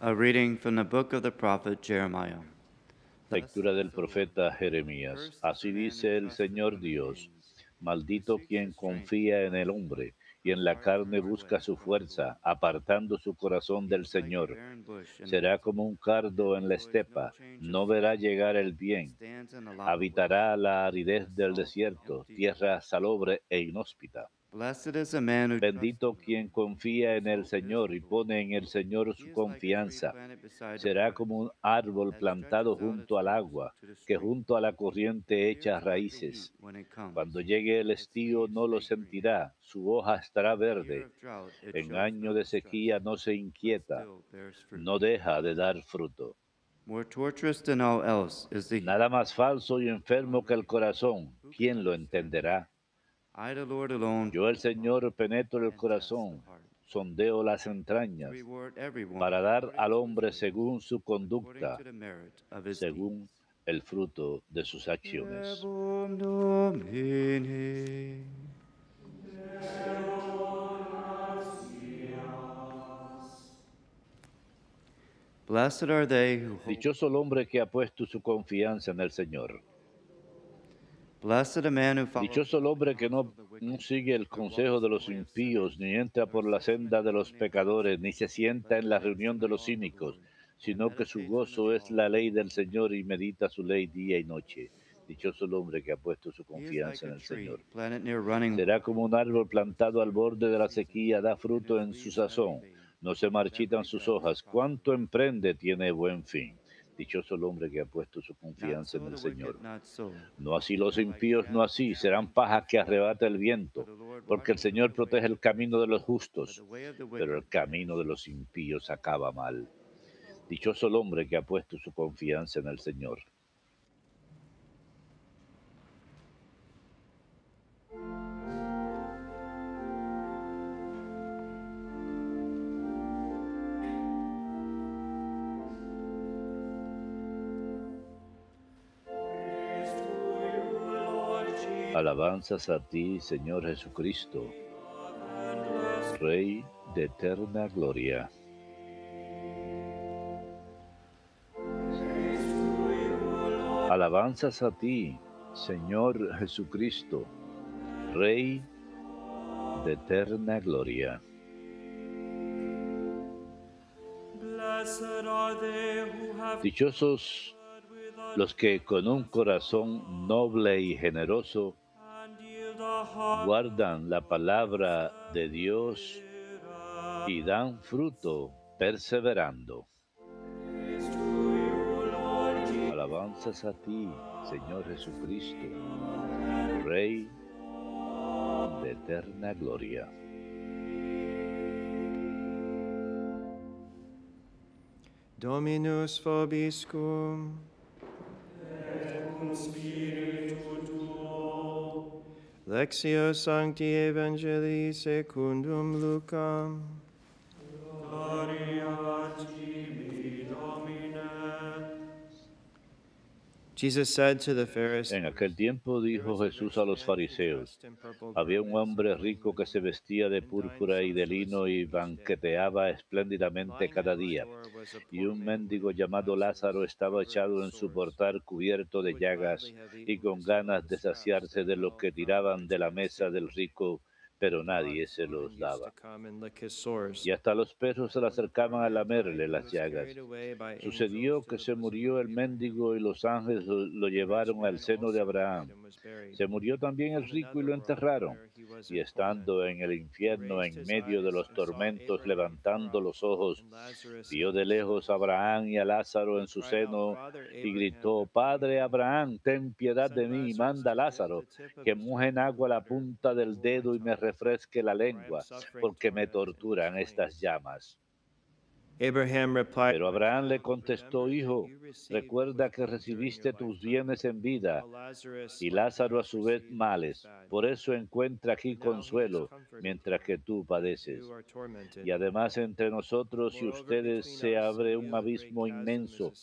reading from the book of the prophet Jeremiah. Lectura del profeta Jeremías. Así dice el Señor Dios, maldito quien confía en el hombre y en la carne busca su fuerza, apartando su corazón del Señor. Será como un cardo en la estepa, no verá llegar el bien, habitará la aridez del desierto, tierra salobre e inhóspita. Bendito quien confía en el Señor y pone en el Señor su confianza. Será como un árbol plantado junto al agua, que junto a la corriente echa raíces. Cuando llegue el estío no lo sentirá, su hoja estará verde. En año de sequía no se inquieta, no deja de dar fruto. Nada más falso y enfermo que el corazón, ¿quién lo entenderá? Yo el Señor penetro el corazón, sondeo las entrañas, para dar al hombre según su conducta, según el fruto de sus acciones. Dichoso el hombre que ha puesto su confianza en el Señor. Dichoso el hombre que no, sigue el consejo de los impíos, ni entra por la senda de los pecadores, ni se sienta en la reunión de los cínicos, sino que su gozo es la ley del Señor y medita su ley día y noche. Dichoso el hombre que ha puesto su confianza en el Señor. Será como un árbol plantado al borde de la sequía, da fruto en su sazón, no se marchitan sus hojas. Cuanto emprende tiene buen fin. Dichoso el hombre que ha puesto su confianza en el Señor. No así los impíos, no así, serán pajas que arrebata el viento, porque el Señor protege el camino de los justos, pero el camino de los impíos acaba mal. Dichoso el hombre que ha puesto su confianza en el Señor. Alabanzas a ti, Señor Jesucristo, Rey de eterna gloria. Alabanzas a ti, Señor Jesucristo, Rey de eterna gloria. Dichosos los que con un corazón noble y generoso guardan la palabra de Dios y dan fruto perseverando. Alabanzas a ti, Señor Jesucristo, Rey de eterna gloria. Dominus vobiscum. spiritu Lexio Sancti Evangelii secundum Lucam. En aquel tiempo dijo Jesús a los fariseos, había un hombre rico que se vestía de púrpura y de lino y banqueteaba espléndidamente cada día, y un mendigo llamado Lázaro estaba echado en su portal cubierto de llagas y con ganas de saciarse de lo que tiraban de la mesa del rico pero nadie se los daba. Y hasta los perros se le acercaban a lamerle las llagas. Sucedió que se murió el mendigo y los ángeles lo, llevaron al seno de Abraham. Se murió también el rico y lo enterraron. Y estando en el infierno, en medio de los tormentos, levantando los ojos, vio de lejos a Abraham y a Lázaro en su seno y gritó, Padre Abraham, ten piedad de mí y manda a Lázaro que moje en agua la punta del dedo y me refresque la lengua, porque me torturan estas llamas. Pero Abraham le contestó, hijo, recuerda que recibiste tus bienes en vida y Lázaro a su vez males. Por eso encuentra aquí consuelo mientras que tú padeces. Y además entre nosotros y ustedes se abre un abismo inmenso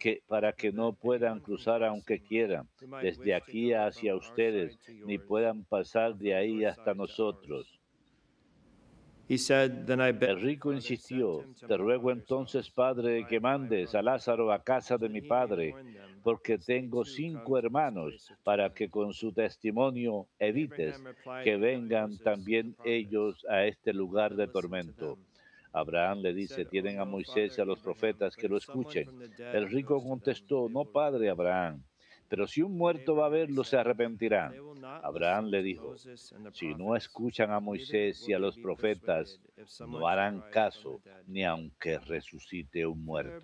que, para que no puedan cruzar aunque quieran desde aquí hacia ustedes, ni puedan pasar de ahí hasta nosotros. El rico insistió, te ruego entonces, Padre, que mandes a Lázaro a casa de mi Padre, porque tengo cinco hermanos, para que con su testimonio evites que vengan también ellos a este lugar de tormento. Abraham le dice, tienen a Moisés y a los profetas que lo escuchen. El rico contestó, no, Padre Abraham pero si un muerto va a verlo, se arrepentirán. Abraham le dijo, si no escuchan a Moisés y a los profetas, no harán caso, ni aunque resucite un muerto.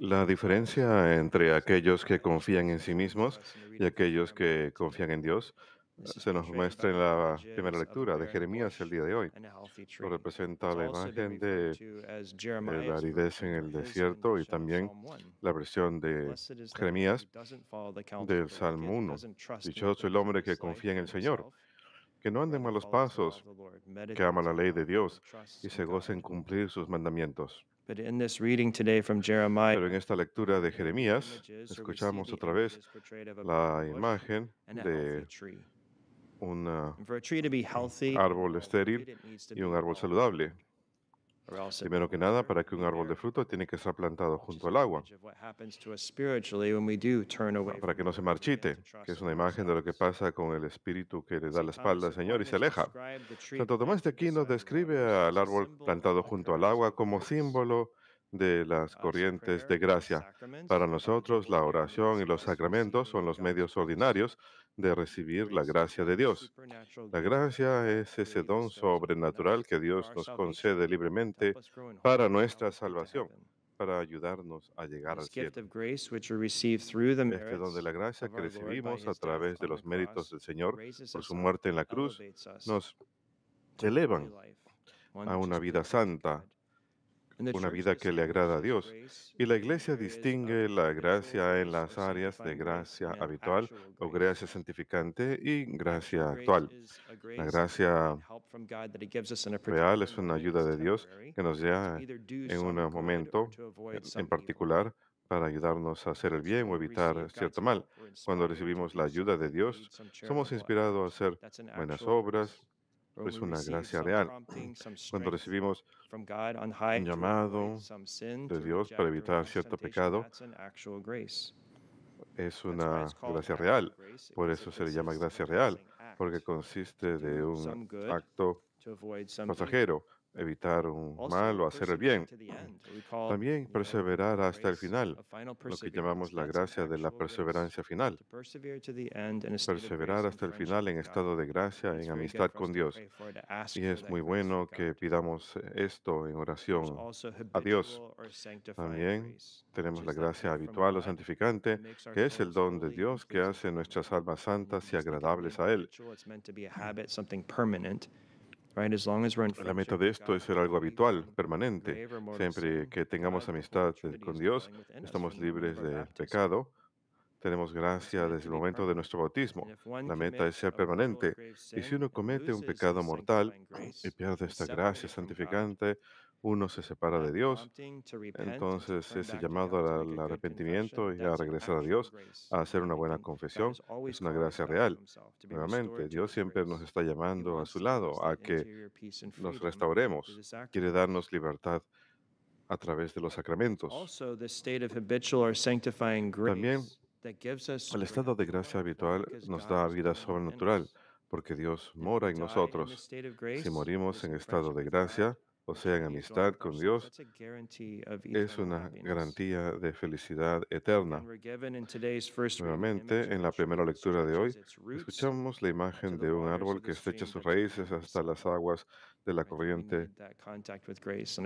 la diferencia entre aquellos que confían en sí mismos y aquellos que confían en Dios se nos muestra en la primera lectura de Jeremías el día de hoy. Lo representa la imagen de, la aridez en el desierto y también la versión de Jeremías del Salmo 1. Dichoso el hombre que confía en el Señor que no anden malos pasos, que aman la ley de Dios y se gocen cumplir sus mandamientos. Pero en esta lectura de Jeremías, escuchamos otra vez la imagen de un árbol estéril y un árbol saludable. Primero que nada, para que un árbol de fruto tiene que estar plantado junto al agua, para que no se marchite, que es una imagen de lo que pasa con el espíritu que le da la espalda al Señor y se aleja. Santo Tomás de Aquino describe al árbol plantado junto al agua como símbolo de las corrientes de gracia. Para nosotros, la oración y los sacramentos son los medios ordinarios de recibir la gracia de Dios. La gracia es ese don sobrenatural que Dios nos concede libremente para nuestra salvación para ayudarnos a llegar al cielo. Este don de la gracia que recibimos a través de los méritos del Señor por su muerte en la cruz nos elevan a una vida santa, una vida que le agrada a Dios. Y la iglesia distingue la gracia en las áreas de gracia habitual o gracia santificante y gracia actual. La gracia real es una ayuda de Dios que nos da en un momento en particular para ayudarnos a hacer el bien o evitar cierto mal. Cuando recibimos la ayuda de Dios, somos inspirados a hacer buenas obras, es una gracia real. Cuando recibimos un llamado de Dios para evitar cierto pecado, es una gracia real. Por eso se le llama gracia real, porque consiste de un acto pasajero evitar un mal o hacer el bien. También perseverar hasta el final, lo que llamamos la gracia de la perseverancia final. Perseverar hasta el final en estado de gracia, en amistad con Dios. Y es muy bueno que pidamos esto en oración a Dios. También tenemos la gracia habitual o santificante, que es el don de Dios que hace nuestras almas santas y agradables a Él. La meta de esto es ser algo habitual, permanente. Siempre que tengamos amistad con Dios, estamos libres del pecado tenemos gracia desde el momento de nuestro bautismo. La meta es ser permanente. Y si uno comete un pecado mortal y pierde esta gracia santificante, uno se separa de Dios, entonces ese llamado al, arrepentimiento y a regresar a Dios, a hacer una buena confesión, es una gracia real. Nuevamente, Dios siempre nos está llamando a su lado, a que nos restauremos. Quiere darnos libertad a través de los sacramentos. También el estado de gracia habitual nos da vida sobrenatural, porque Dios mora en nosotros. Si morimos en estado de gracia, o sea, en amistad con Dios, es una garantía de felicidad eterna. Nuevamente, en la primera lectura de hoy, escuchamos la imagen de un árbol que estrecha sus raíces hasta las aguas de la corriente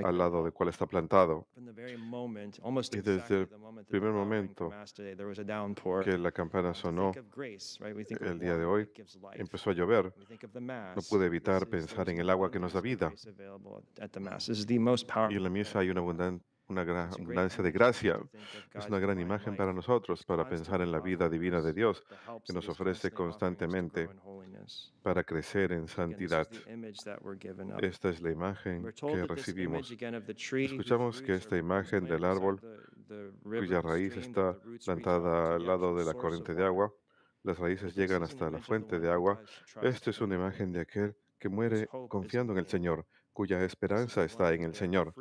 al lado de cual está plantado. Y desde el primer momento que la campana sonó el día de hoy, empezó a llover. No pude evitar pensar en el agua que nos da vida. Y en la misa hay una abundante una gran abundancia de gracia. Es una gran imagen para nosotros, para pensar en la vida divina de Dios, que nos ofrece constantemente para crecer en santidad. Esta es la imagen que recibimos. Escuchamos que esta imagen del árbol, cuya raíz está plantada al lado de la corriente de agua, las raíces llegan hasta la fuente de agua. Esta es una imagen de aquel que muere confiando en el Señor, cuya esperanza está en el Señor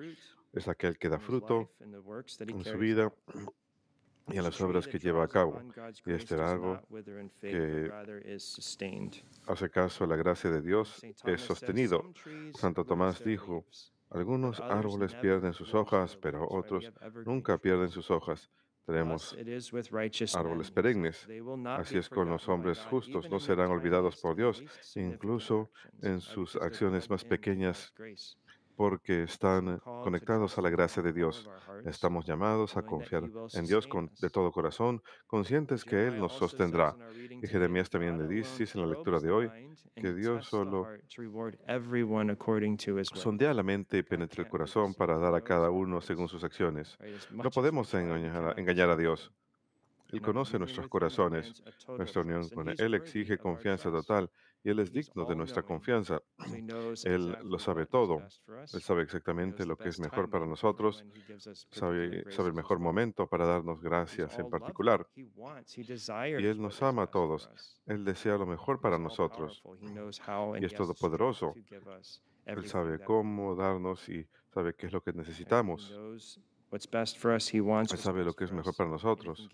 es aquel que da fruto en su vida y en las obras que lleva a cabo. Y este algo que hace caso a la gracia de Dios es sostenido. Santo Tomás dijo, algunos árboles pierden sus hojas, pero otros nunca pierden sus hojas. Tenemos árboles perennes. Así es con los hombres justos. No serán olvidados por Dios, incluso en sus acciones más pequeñas porque están conectados a la gracia de Dios. Estamos llamados a confiar en Dios de todo corazón, conscientes que Él nos sostendrá. Y Jeremías también le dice en la lectura de hoy que Dios solo sondea la mente y penetra el corazón para dar a cada uno según sus acciones. No podemos engañar a Dios. Él conoce nuestros corazones. Nuestra unión con Él exige confianza total y Él es digno de nuestra confianza. Él lo sabe todo. Él sabe exactamente lo que es mejor para nosotros. Sabe, sabe el mejor momento para darnos gracias en particular. Y Él nos ama a todos. Él desea lo mejor para nosotros. Y es todopoderoso. Él sabe cómo darnos y sabe qué es lo que necesitamos. Él sabe lo que es mejor para nosotros.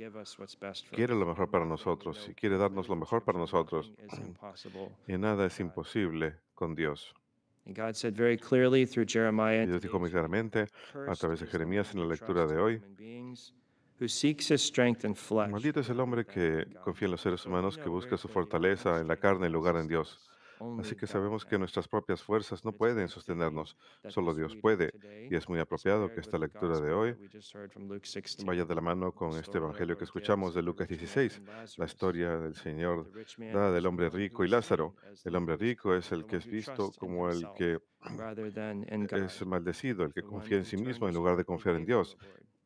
Quiere lo mejor para nosotros y quiere darnos lo mejor para nosotros. Y nada es imposible con Dios. Y Dios dijo muy claramente a través de Jeremías en la lectura de hoy, maldito es el hombre que confía en los seres humanos, que busca su fortaleza en la carne en lugar en Dios. Así que sabemos que nuestras propias fuerzas no pueden sostenernos, solo Dios puede. Y es muy apropiado que esta lectura de hoy vaya de la mano con este uh, Evangelio que escuchamos de Lucas 16, la historia del Señor del hombre rico y Lázaro. El hombre rico es el que es visto como el que es maldecido, el que confía en sí mismo en lugar de confiar en Dios,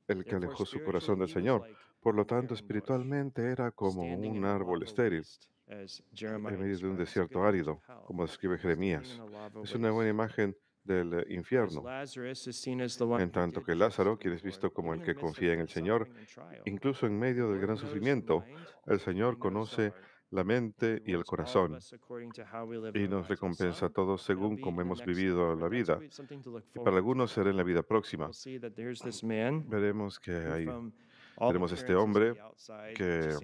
el que alejó su corazón del Señor. Por lo tanto, espiritualmente era como un árbol estéril en medio de un desierto árido, como describe Jeremías. Es una buena imagen del eh, infierno, en tanto que Lázaro, quien es visto como el que confía en el Señor, incluso en medio del gran sufrimiento, el Señor conoce la mente y el corazón y nos recompensa a todos según como hemos vivido la vida. Y para algunos será en la vida próxima. Veremos que hay tenemos este hombre que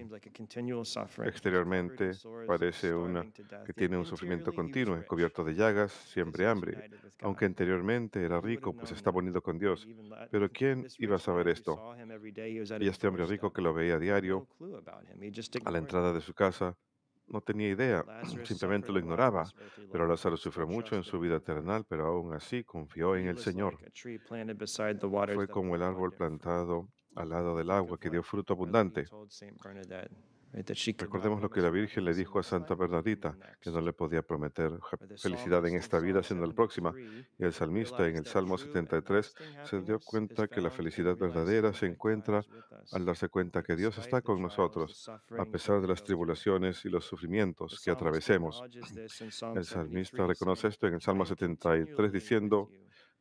exteriormente parece una, que tiene un sufrimiento continuo, cubierto de llagas, siempre hambre, aunque anteriormente era rico, pues está bonito con Dios. Pero ¿quién iba a saber esto? Y este hombre rico que lo veía a diario, a la entrada de su casa, no tenía idea, simplemente lo ignoraba. Pero Lázaro sufrió mucho en su vida eterna, pero aún así confió en el Señor. Fue como el árbol plantado al lado del agua que dio fruto abundante. Recordemos lo que la Virgen le dijo a Santa Bernadita, que no le podía prometer felicidad en esta vida, sino en la próxima. Y el salmista en el Salmo 73 se dio cuenta que la felicidad verdadera se encuentra al darse cuenta que Dios está con nosotros, a pesar de las tribulaciones y los sufrimientos que atravesemos. El salmista reconoce esto en el Salmo 73 diciendo,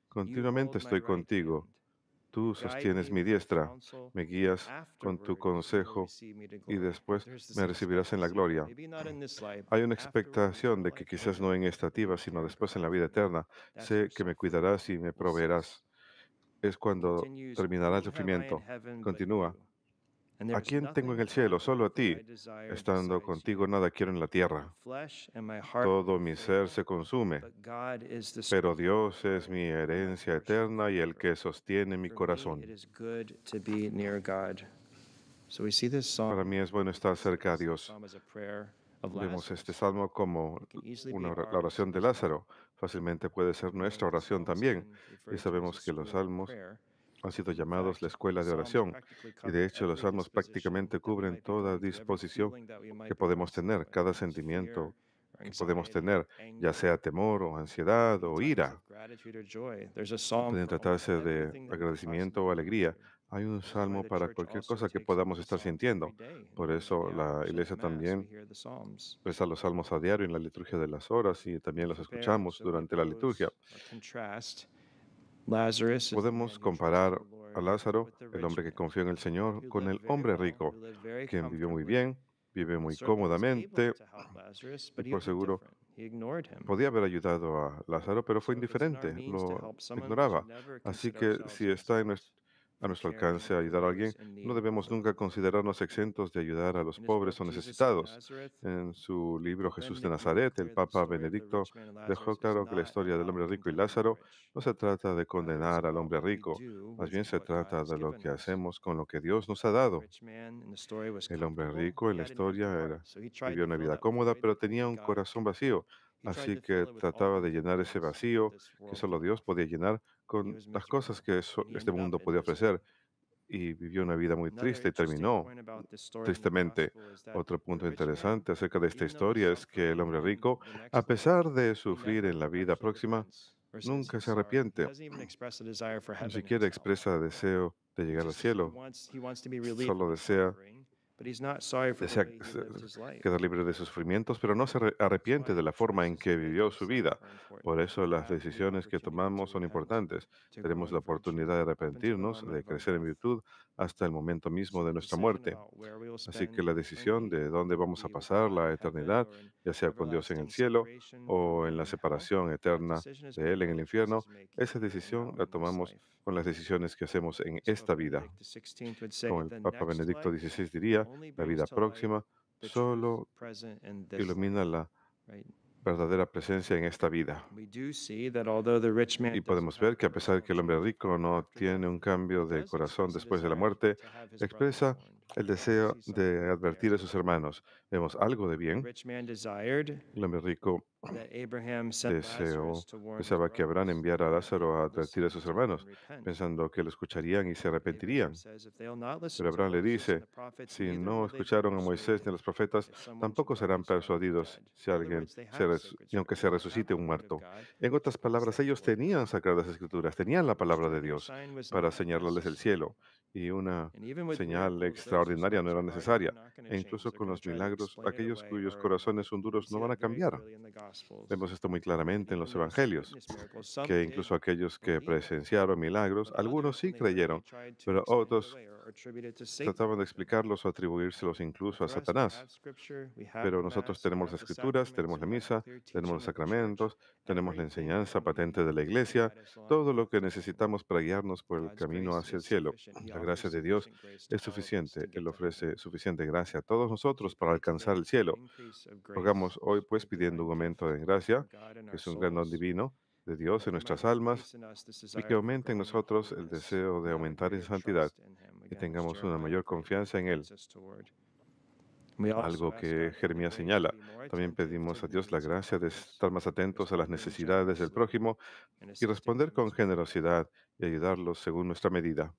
continuamente estoy contigo Tú sostienes mi diestra, me guías con tu consejo y después me recibirás en la gloria. Hay una expectación de que quizás no en esta vida, sino después en la vida eterna, sé que me cuidarás y me proveerás. Es cuando terminará el sufrimiento. Continúa. ¿A quién tengo en el cielo? Solo a ti. Estando contigo nada quiero en la tierra. Todo mi ser se consume. Pero Dios es mi herencia eterna y el que sostiene mi corazón. Para mí es bueno estar cerca a Dios. Vemos este salmo como una la oración de Lázaro. Fácilmente puede ser nuestra oración también. Y sabemos que los salmos han sido llamados la escuela de oración y de hecho los salmos prácticamente cubren toda disposición que podemos tener, cada sentimiento que podemos tener, ya sea temor o ansiedad o ira. Pueden tratarse de agradecimiento o alegría. Hay un salmo para cualquier cosa que podamos estar sintiendo. Por eso la iglesia también reza los salmos a diario en la liturgia de las horas y también los escuchamos durante la liturgia. Uh, Podemos comparar a Lázaro, el hombre que confió en el Señor, con el hombre rico, quien vivió muy bien, vive muy cómodamente, y por seguro podía haber ayudado a Lázaro, pero fue indiferente, lo ignoraba. Así que si está en nuestro a nuestro alcance a ayudar a alguien, no debemos nunca considerarnos exentos de ayudar a los pobres o necesitados. En su libro Jesús de Nazaret, el Papa Benedicto dejó claro que la historia del hombre rico y Lázaro no se trata de condenar al hombre rico, más bien se trata de lo que hacemos con lo que Dios nos ha dado. El hombre rico en la historia era, vivió una vida cómoda, pero tenía un corazón vacío. Así que trataba de llenar ese vacío que solo Dios podía llenar con las cosas que este mundo podía ofrecer y vivió una vida muy triste y terminó tristemente. Otro punto interesante acerca de esta historia es que el hombre rico, a pesar de sufrir en la vida próxima, nunca se arrepiente, ni siquiera expresa deseo de llegar al cielo, solo desea Queda quedar libre de sufrimientos, pero no se arrepiente de la forma en que vivió su vida. Por eso las decisiones que tomamos son importantes. Tenemos la oportunidad de arrepentirnos, de crecer en virtud hasta el momento mismo de nuestra muerte. Así que la decisión de dónde vamos a pasar la eternidad, ya sea con Dios en el cielo o en la separación eterna de Él en el infierno, esa decisión la tomamos con las decisiones que hacemos en esta vida. Como el Papa Benedicto XVI diría, la vida próxima, solo ilumina la verdadera presencia en esta vida. Y podemos ver que a pesar que el hombre rico no tiene un cambio de corazón después de la muerte, expresa el deseo de advertir a sus hermanos vemos algo de bien. El hombre rico deseó, Pensaba que Abraham enviara a Lázaro a advertir a sus hermanos, pensando que lo escucharían y se arrepentirían. Pero Abraham le dice, si no escucharon a Moisés ni a los profetas, tampoco serán persuadidos si alguien, se aunque se resucite un muerto. En otras palabras, ellos tenían sagradas escrituras, tenían la palabra de Dios para señalarles el cielo, y una señal extraordinaria no era necesaria. E incluso con los milagros, aquellos cuyos corazones son duros no van a cambiar. Vemos esto muy claramente en los evangelios, que incluso aquellos que presenciaron milagros, algunos sí creyeron, pero otros trataban de explicarlos o atribuírselos incluso a Satanás. Pero nosotros tenemos las escrituras, tenemos la misa, tenemos los sacramentos, tenemos la enseñanza patente de la iglesia, todo lo que necesitamos para guiarnos por el camino hacia el cielo. La gracia de Dios es suficiente. Él ofrece suficiente gracia a todos nosotros para alcanzar alcanzar el cielo. Rogamos hoy, pues, pidiendo un aumento de gracia, que es un gran don divino de Dios en nuestras almas, y que aumente en nosotros el deseo de aumentar en santidad y tengamos una mayor confianza en Él. Algo que Jeremías señala. También pedimos a Dios la gracia de estar más atentos a las necesidades del prójimo y responder con generosidad y ayudarlos según nuestra medida.